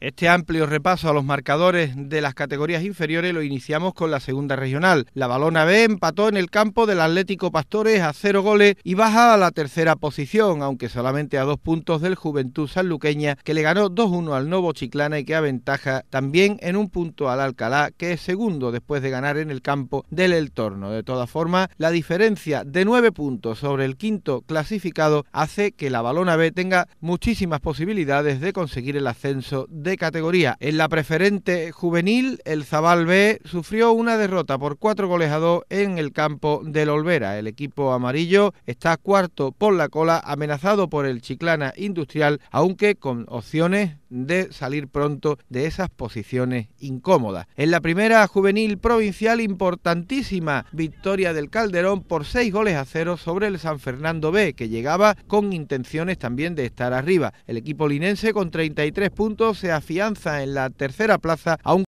Este amplio repaso a los marcadores de las categorías inferiores lo iniciamos con la segunda regional. La Balona B empató en el campo del Atlético Pastores a cero goles y baja a la tercera posición, aunque solamente a dos puntos del Juventud Sanluqueña, que le ganó 2-1 al Novo Chiclana y que aventaja también en un punto al Alcalá, que es segundo después de ganar en el campo del El Torno. De todas formas, la diferencia de nueve puntos sobre el quinto clasificado hace que la Balona B tenga muchísimas posibilidades de conseguir el ascenso de categoría. En la preferente juvenil, el Zabal B sufrió una derrota por cuatro goles a dos en el campo del Olvera. El equipo amarillo está cuarto por la cola, amenazado por el Chiclana Industrial, aunque con opciones de salir pronto de esas posiciones incómodas. En la primera juvenil provincial, importantísima victoria del Calderón por seis goles a cero sobre el San Fernando B, que llegaba con intenciones también de estar arriba. El equipo linense con 33 puntos se fianza en la tercera plaza a un